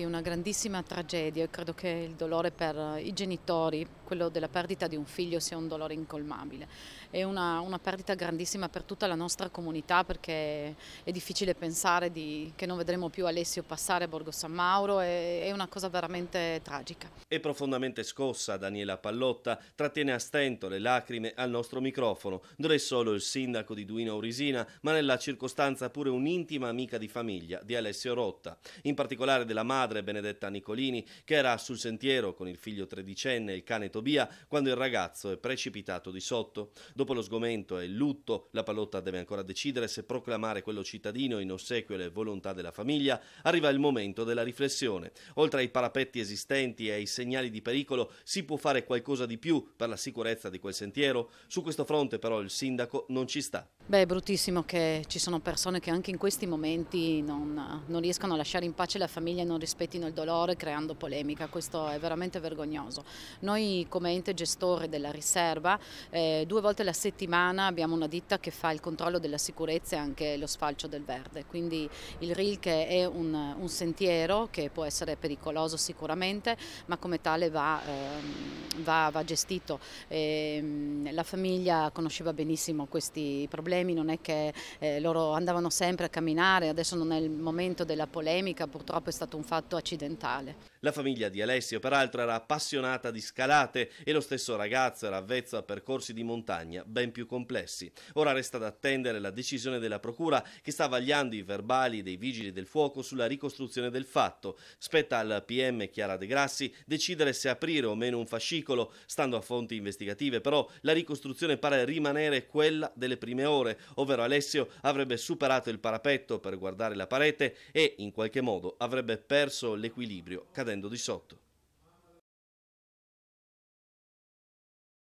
È una grandissima tragedia e credo che il dolore per i genitori, quello della perdita di un figlio, sia un dolore incolmabile. È una, una perdita grandissima per tutta la nostra comunità perché è difficile pensare di, che non vedremo più Alessio passare a Borgo San Mauro, è, è una cosa veramente tragica. È profondamente scossa Daniela Pallotta, trattiene a stento le lacrime al nostro microfono. Non è solo il sindaco di Duino Orisina, ma nella circostanza pure un'intima amica di famiglia di Alessio Rotta, in particolare della madre madre Benedetta Nicolini, che era sul sentiero con il figlio tredicenne e il cane Tobia quando il ragazzo è precipitato di sotto. Dopo lo sgomento e il lutto, la pallotta deve ancora decidere se proclamare quello cittadino in ossequio alle volontà della famiglia. Arriva il momento della riflessione. Oltre ai parapetti esistenti e ai segnali di pericolo, si può fare qualcosa di più per la sicurezza di quel sentiero? Su questo fronte però il sindaco non ci sta. Beh, è bruttissimo che ci sono persone che anche in questi momenti non, non, riescono a lasciare in pace la famiglia e non rispettino il dolore creando polemica, questo è veramente vergognoso. Noi come ente gestore della riserva eh, due volte alla settimana abbiamo una ditta che fa il controllo della sicurezza e anche lo sfalcio del verde, quindi il RIL che è un, un sentiero che può essere pericoloso sicuramente ma come tale va... Ehm, va, va gestito. E, ehm, la famiglia conosceva benissimo questi problemi, non è che eh, loro andavano sempre a camminare, adesso non è il momento della polemica, purtroppo è stato un fatto accidentale. La famiglia di Alessio peraltro era appassionata di scalate e lo stesso ragazzo era avvezzo a percorsi di montagna ben più complessi. Ora resta da attendere la decisione della procura che sta vagliando i verbali dei vigili del fuoco sulla ricostruzione del fatto. Spetta al PM Chiara De Grassi decidere se aprire o meno un fascicolo. Stando a fonti investigative però la ricostruzione pare rimanere quella delle prime ore, ovvero Alessio avrebbe superato il parapetto per guardare la parete e in qualche modo avrebbe perso l'equilibrio cadendo scendendo di sotto.